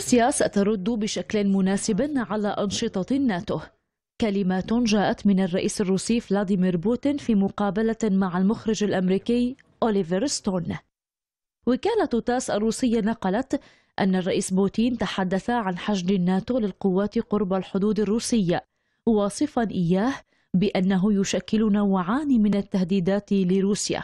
روسيا سترد بشكل مناسب على أنشطة الناتو كلمات جاءت من الرئيس الروسي فلاديمير بوتين في مقابلة مع المخرج الأمريكي أوليفر ستون وكالة تاس الروسية نقلت أن الرئيس بوتين تحدث عن حشد الناتو للقوات قرب الحدود الروسية واصفا إياه بأنه يشكل نوعان من التهديدات لروسيا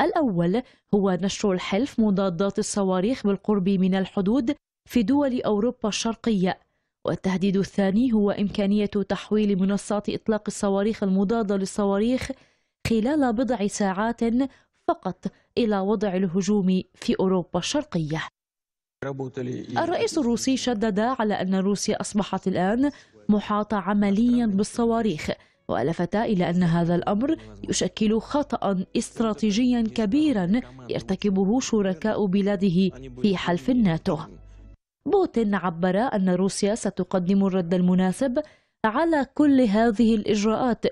الأول هو نشر الحلف مضادات الصواريخ بالقرب من الحدود في دول أوروبا الشرقية والتهديد الثاني هو إمكانية تحويل منصات إطلاق الصواريخ المضادة للصواريخ خلال بضع ساعات فقط إلى وضع الهجوم في أوروبا الشرقية الرئيس الروسي شدد على أن روسيا أصبحت الآن محاطة عمليا بالصواريخ والفت الى ان هذا الامر يشكل خطا استراتيجيا كبيرا يرتكبه شركاء بلاده في حلف الناتو بوتين عبر أن روسيا ستقدم الرد المناسب على كل هذه الإجراءات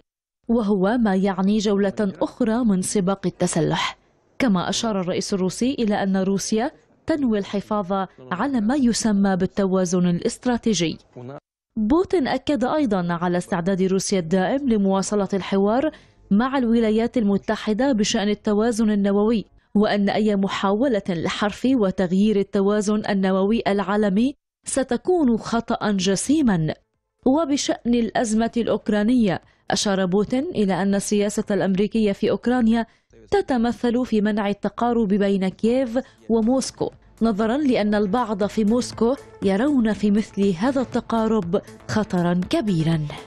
وهو ما يعني جولة أخرى من سباق التسلح كما أشار الرئيس الروسي إلى أن روسيا تنوي الحفاظ على ما يسمى بالتوازن الاستراتيجي بوتين أكد أيضا على استعداد روسيا الدائم لمواصلة الحوار مع الولايات المتحدة بشأن التوازن النووي وأن أي محاولة لحرف وتغيير التوازن النووي العالمي ستكون خطأ جسيما وبشأن الأزمة الأوكرانية أشار بوتين إلى أن السياسة الأمريكية في أوكرانيا تتمثل في منع التقارب بين كييف وموسكو نظرا لأن البعض في موسكو يرون في مثل هذا التقارب خطرا كبيرا